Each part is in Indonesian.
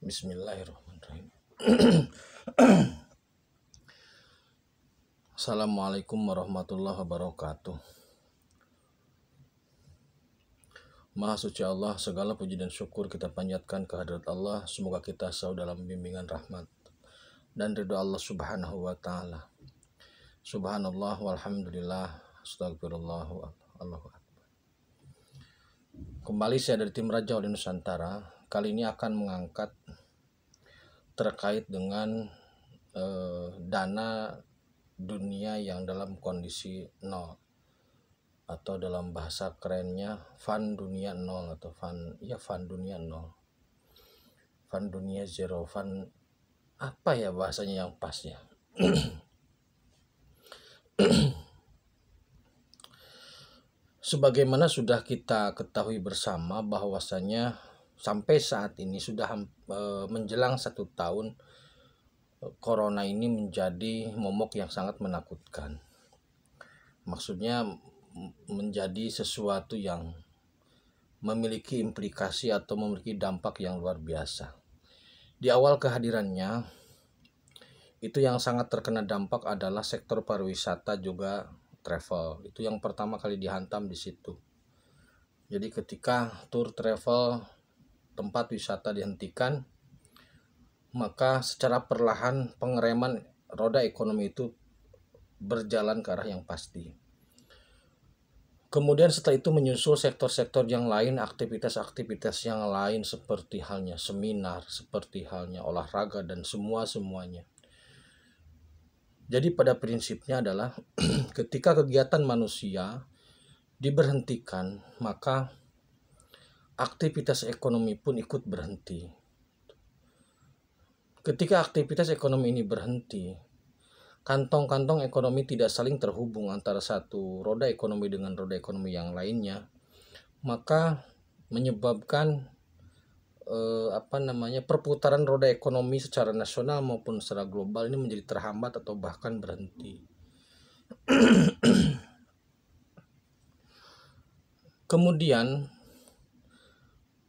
Bismillahirrahmanirrahim. Assalamualaikum warahmatullahi wabarakatuh. Maha suci Allah, segala puji dan syukur kita panjatkan kehadirat Allah. Semoga kita selalu dalam bimbingan rahmat dan ridho Allah Subhanahu wa taala. Subhanallah walhamdulillah, astagfirullah Allahu akbar. Kembali saya dari tim Raja Oli Nusantara kali ini akan mengangkat terkait dengan eh, dana dunia yang dalam kondisi nol atau dalam bahasa kerennya fan dunia nol atau fan ya fan dunia nol fan dunia zero fan apa ya bahasanya yang pasnya sebagaimana sudah kita ketahui bersama bahwasanya sampai saat ini sudah eh, menjelang satu tahun eh, corona ini menjadi momok yang sangat menakutkan maksudnya menjadi sesuatu yang memiliki implikasi atau memiliki dampak yang luar biasa di awal kehadirannya itu yang sangat terkena dampak adalah sektor pariwisata juga travel itu yang pertama kali dihantam di situ jadi ketika tour travel tempat wisata dihentikan, maka secara perlahan pengereman roda ekonomi itu berjalan ke arah yang pasti. Kemudian setelah itu menyusul sektor-sektor yang lain, aktivitas-aktivitas yang lain seperti halnya seminar, seperti halnya olahraga dan semua-semuanya. Jadi pada prinsipnya adalah ketika kegiatan manusia diberhentikan, maka aktivitas ekonomi pun ikut berhenti. Ketika aktivitas ekonomi ini berhenti, kantong-kantong ekonomi tidak saling terhubung antara satu roda ekonomi dengan roda ekonomi yang lainnya, maka menyebabkan eh, apa namanya perputaran roda ekonomi secara nasional maupun secara global ini menjadi terhambat atau bahkan berhenti. Kemudian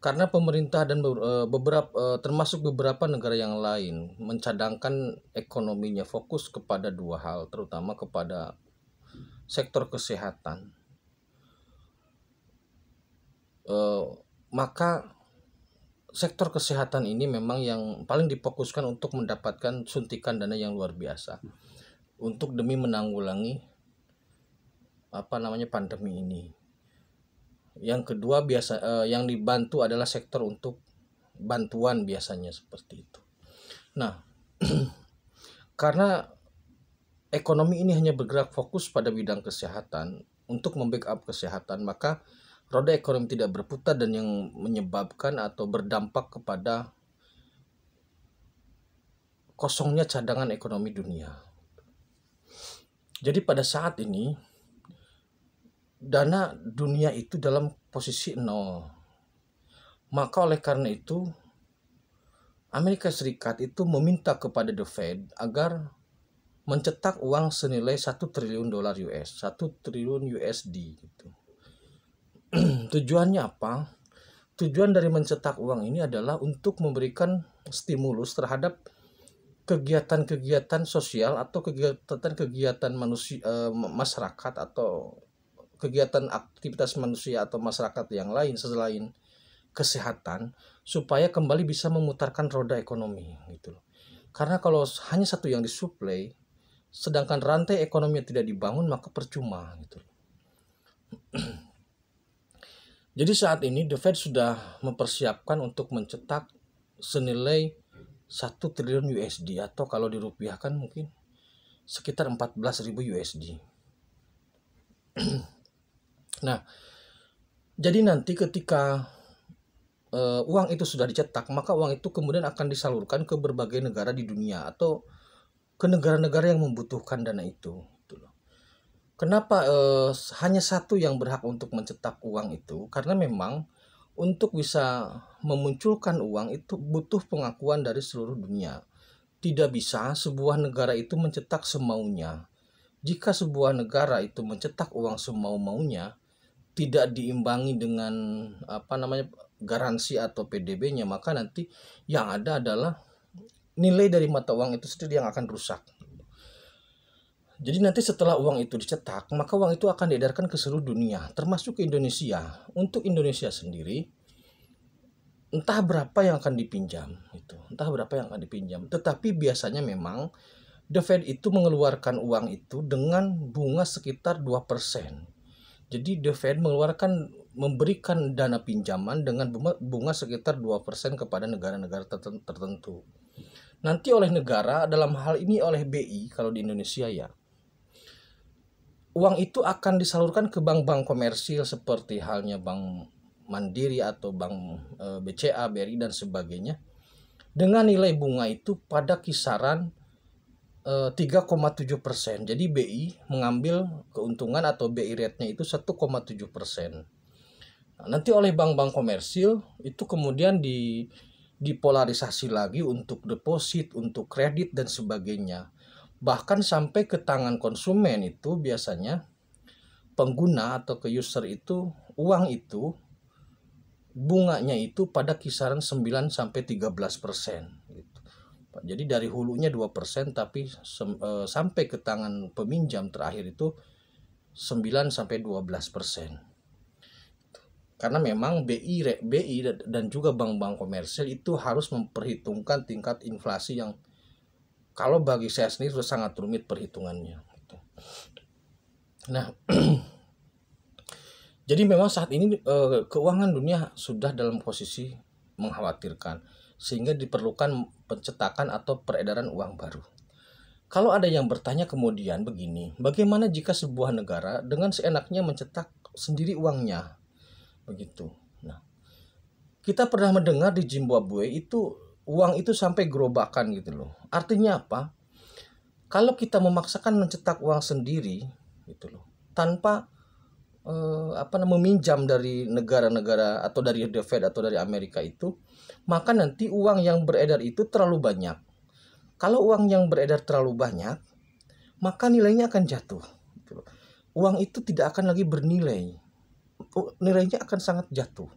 karena pemerintah dan eh, beberapa eh, termasuk beberapa negara yang lain mencadangkan ekonominya fokus kepada dua hal terutama kepada sektor kesehatan eh, maka sektor kesehatan ini memang yang paling dipokuskan untuk mendapatkan suntikan dana yang luar biasa untuk demi menanggulangi apa namanya pandemi ini yang kedua biasa eh, yang dibantu adalah sektor untuk bantuan biasanya seperti itu. Nah, karena ekonomi ini hanya bergerak fokus pada bidang kesehatan untuk membackup kesehatan, maka roda ekonomi tidak berputar dan yang menyebabkan atau berdampak kepada kosongnya cadangan ekonomi dunia. Jadi pada saat ini dana dunia itu dalam posisi nol. Maka oleh karena itu Amerika Serikat itu meminta kepada The Fed agar mencetak uang senilai 1 triliun dolar US, 1 triliun USD gitu. Tujuannya apa? Tujuan dari mencetak uang ini adalah untuk memberikan stimulus terhadap kegiatan-kegiatan sosial atau kegiatan-kegiatan manusia eh, masyarakat atau kegiatan aktivitas manusia atau masyarakat yang lain selain kesehatan supaya kembali bisa memutarkan roda ekonomi gitu loh. Karena kalau hanya satu yang disuplai sedangkan rantai ekonomi tidak dibangun maka percuma gitu loh. Jadi saat ini The Fed sudah mempersiapkan untuk mencetak senilai 1 triliun USD atau kalau dirupiahkan mungkin sekitar 14.000 USD. Nah, jadi nanti ketika uh, uang itu sudah dicetak, maka uang itu kemudian akan disalurkan ke berbagai negara di dunia atau ke negara-negara yang membutuhkan dana itu. Gitu Kenapa uh, hanya satu yang berhak untuk mencetak uang itu? Karena memang untuk bisa memunculkan uang itu butuh pengakuan dari seluruh dunia. Tidak bisa sebuah negara itu mencetak semaunya. Jika sebuah negara itu mencetak uang semau-maunya, tidak diimbangi dengan apa namanya garansi atau PDB-nya maka nanti yang ada adalah nilai dari mata uang itu sendiri yang akan rusak. Jadi nanti setelah uang itu dicetak, maka uang itu akan diedarkan ke seluruh dunia, termasuk ke Indonesia. Untuk Indonesia sendiri, entah berapa yang akan dipinjam, itu, entah berapa yang akan dipinjam. Tetapi biasanya memang The Fed itu mengeluarkan uang itu dengan bunga sekitar 2%. Jadi The Fed mengeluarkan memberikan dana pinjaman dengan bunga sekitar 2% kepada negara-negara tertentu. Nanti oleh negara dalam hal ini oleh BI kalau di Indonesia ya. Uang itu akan disalurkan ke bank-bank komersil seperti halnya Bank Mandiri atau Bank eh, BCA, BRI dan sebagainya dengan nilai bunga itu pada kisaran 3,7 eh, persen. Jadi BI mengambil keuntungan atau BI rate-nya itu 1,7 persen. Nah, nanti oleh bank-bank komersil itu kemudian di dipolarisasi lagi untuk deposit, untuk kredit dan sebagainya. Bahkan sampai ke tangan konsumen itu biasanya pengguna atau ke user itu uang itu bunganya itu pada kisaran 9 sampai 13 persen. Jadi dari hulunya 2% tapi eh, sampai ke tangan peminjam terakhir itu 9 sampai 12%. Karena memang BI BI dan juga bank-bank komersil itu harus memperhitungkan tingkat inflasi yang kalau bagi saya sendiri sudah sangat rumit perhitungannya. Gitu. Nah, jadi memang saat ini eh, keuangan dunia sudah dalam posisi mengkhawatirkan sehingga diperlukan pencetakan atau peredaran uang baru. Kalau ada yang bertanya kemudian begini, bagaimana jika sebuah negara dengan seenaknya mencetak sendiri uangnya? Begitu. Nah, kita pernah mendengar di Zimbabwe itu uang itu sampai gerobakan gitu loh. Artinya apa? Kalau kita memaksakan mencetak uang sendiri gitu loh, tanpa uh, apa namanya meminjam dari negara-negara atau dari The Fed atau dari Amerika itu, maka nanti uang yang beredar itu terlalu banyak. Kalau uang yang beredar terlalu banyak, maka nilainya akan jatuh. Gitu uang itu tidak akan lagi bernilai. Nilainya akan sangat jatuh.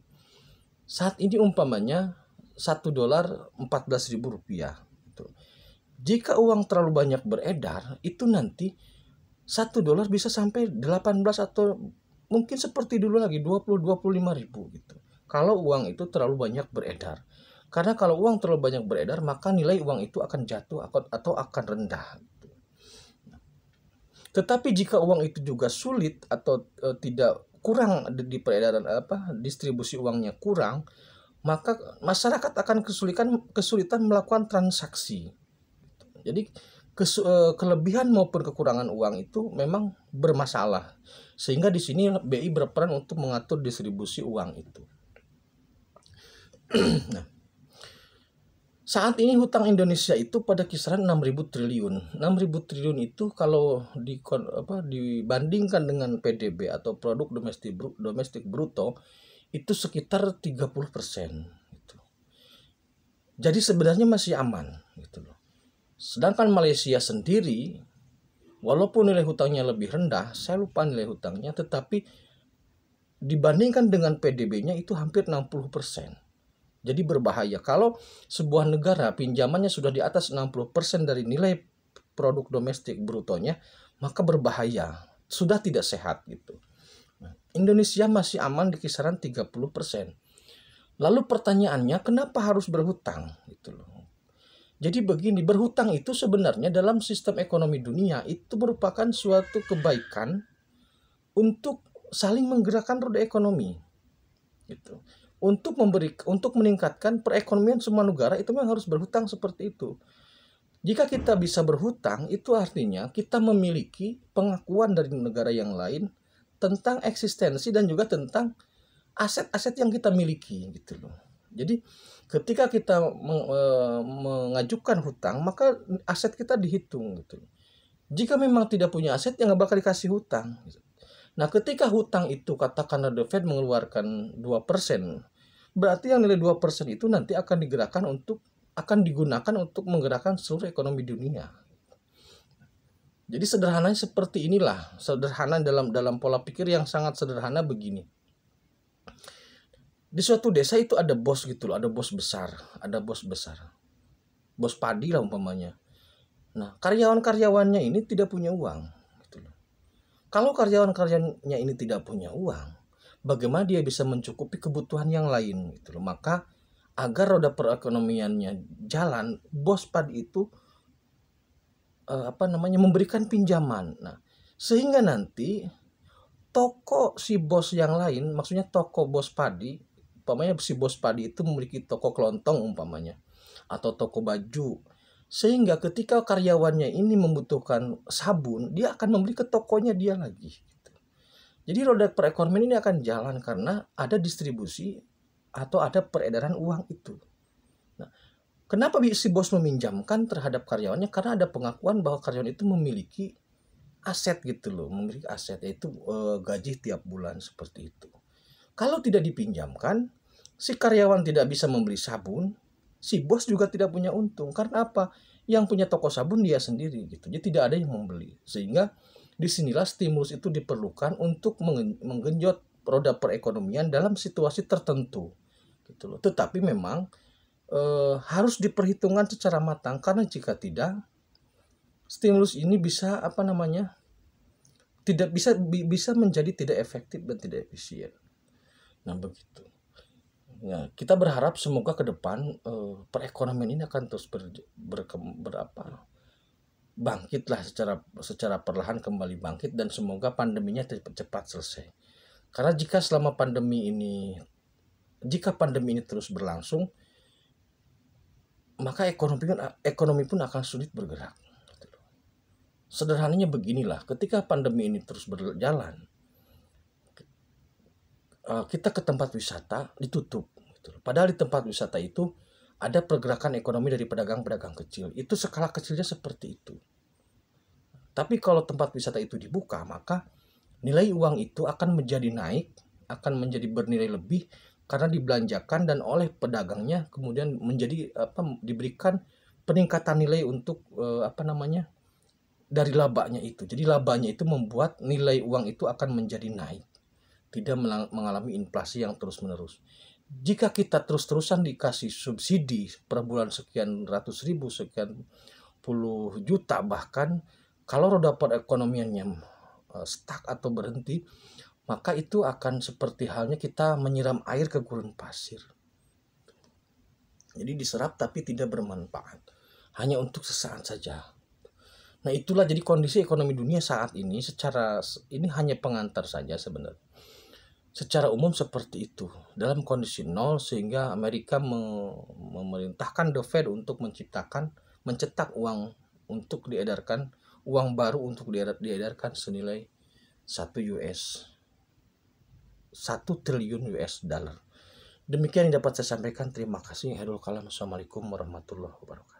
Saat ini umpamanya satu dolar empat belas ribu rupiah. Gitu Jika uang terlalu banyak beredar, itu nanti satu dolar bisa sampai 18 atau mungkin seperti dulu lagi 20-25 ribu gitu. Kalau uang itu terlalu banyak beredar. Karena kalau uang terlalu banyak beredar maka nilai uang itu akan jatuh atau akan rendah. Gitu. Tetapi jika uang itu juga sulit atau e, tidak kurang di peredaran apa distribusi uangnya kurang maka masyarakat akan kesulitan kesulitan melakukan transaksi jadi e, kelebihan maupun kekurangan uang itu memang bermasalah sehingga di sini BI berperan untuk mengatur distribusi uang itu. nah, saat ini hutang Indonesia itu pada kisaran 6.000 triliun. 6.000 triliun itu kalau di, apa, dibandingkan dengan PDB atau produk domestik domestik bruto itu sekitar 30 gitu. Jadi sebenarnya masih aman gitu loh. Sedangkan Malaysia sendiri Walaupun nilai hutangnya lebih rendah, saya lupa nilai hutangnya, tetapi dibandingkan dengan PDB-nya itu hampir 60%. Jadi berbahaya. Kalau sebuah negara pinjamannya sudah di atas 60% dari nilai produk domestik brutonya, maka berbahaya. Sudah tidak sehat gitu. Indonesia masih aman di kisaran 30%. Lalu pertanyaannya kenapa harus berhutang gitu loh. Jadi begini, berhutang itu sebenarnya dalam sistem ekonomi dunia itu merupakan suatu kebaikan untuk saling menggerakkan roda ekonomi. Gitu. Untuk memberi untuk meningkatkan perekonomian semua negara itu memang harus berhutang seperti itu. Jika kita bisa berhutang, itu artinya kita memiliki pengakuan dari negara yang lain tentang eksistensi dan juga tentang aset-aset yang kita miliki gitu loh. Jadi ketika kita e, mengajukan hutang maka aset kita dihitung gitu. Jika memang tidak punya aset yang nggak bakal dikasih hutang. Gitu. Nah ketika hutang itu katakanlah The Fed mengeluarkan 2% berarti yang nilai 2% itu nanti akan digerakkan untuk akan digunakan untuk menggerakkan seluruh ekonomi dunia. Jadi sederhananya seperti inilah, sederhana dalam dalam pola pikir yang sangat sederhana begini di suatu desa itu ada bos gitu loh, ada bos besar, ada bos besar. Bos padi lah umpamanya. Nah, karyawan-karyawannya ini tidak punya uang gitu loh. Kalau karyawan-karyawannya ini tidak punya uang, bagaimana dia bisa mencukupi kebutuhan yang lain gitu loh. Maka agar roda perekonomiannya jalan, bos padi itu eh, apa namanya memberikan pinjaman. Nah, sehingga nanti toko si bos yang lain, maksudnya toko bos padi umpamanya si bos padi itu memiliki toko kelontong umpamanya atau toko baju sehingga ketika karyawannya ini membutuhkan sabun dia akan membeli ke tokonya dia lagi gitu. jadi roda perekonomian ini akan jalan karena ada distribusi atau ada peredaran uang itu nah, kenapa si bos meminjamkan terhadap karyawannya karena ada pengakuan bahwa karyawan itu memiliki aset gitu loh memiliki aset yaitu eh, gaji tiap bulan seperti itu kalau tidak dipinjamkan, si karyawan tidak bisa membeli sabun, si bos juga tidak punya untung. Karena apa? Yang punya toko sabun dia sendiri gitu. Jadi tidak ada yang membeli. Sehingga disinilah stimulus itu diperlukan untuk menggenjot roda perekonomian dalam situasi tertentu gitu loh. Tetapi memang e, harus diperhitungkan secara matang karena jika tidak stimulus ini bisa apa namanya tidak bisa bisa menjadi tidak efektif dan tidak efisien. Nah begitu. Nah, kita berharap semoga ke depan eh, perekonomian ini akan terus ber, ber, berapa bangkitlah secara secara perlahan kembali bangkit dan semoga pandeminya cepat selesai. Karena jika selama pandemi ini jika pandemi ini terus berlangsung maka ekonomi pun ekonomi pun akan sulit bergerak. Gitu Sederhananya beginilah, ketika pandemi ini terus berjalan, Eh, kita ke tempat wisata ditutup. Gitu Padahal di tempat wisata itu ada pergerakan ekonomi dari pedagang-pedagang kecil. Itu skala kecilnya seperti itu. Tapi kalau tempat wisata itu dibuka, maka nilai uang itu akan menjadi naik, akan menjadi bernilai lebih karena dibelanjakan dan oleh pedagangnya kemudian menjadi apa diberikan peningkatan nilai untuk eh, apa namanya dari labanya itu. Jadi labanya itu membuat nilai uang itu akan menjadi naik tidak mengalami inflasi yang terus-menerus. Jika kita terus-terusan dikasih subsidi per bulan sekian ratus ribu, sekian puluh juta bahkan, kalau roda perekonomiannya eh, stuck atau berhenti, maka itu akan seperti halnya kita menyiram air ke gurun pasir. Jadi diserap tapi tidak bermanfaat, hanya untuk sesaat saja. Nah itulah jadi kondisi ekonomi dunia saat ini secara ini hanya pengantar saja sebenarnya secara umum seperti itu dalam kondisi nol sehingga Amerika memerintahkan The Fed untuk menciptakan mencetak uang untuk diedarkan uang baru untuk diedarkan senilai 1 US 1 triliun US dollar demikian yang dapat saya sampaikan terima kasih Herul Kalam Assalamualaikum warahmatullahi wabarakatuh